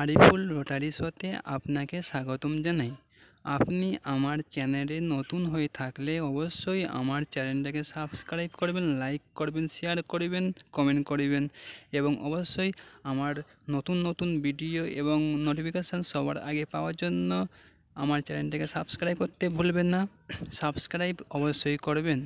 Ariful rotary শোতে আপনাকে স্বাগতম জানাই আপনি আমার চ্যানেলে নতুন হয়ে থাকলে অবশ্যই আমার চ্যানেলটাকে সাবস্ক্রাইব করবেন লাইক করবেন শেয়ার করবেন কমেন্ট করবেন এবং অবশ্যই আমার নতুন নতুন ভিডিও এবং নোটিফিকেশান সবার আগে পাওয়ার জন্য আমার চ্যানেলটাকে সাবস্ক্রাইব করতে ভুলবেন না সাবস্ক্রাইব অবশ্যই করবেন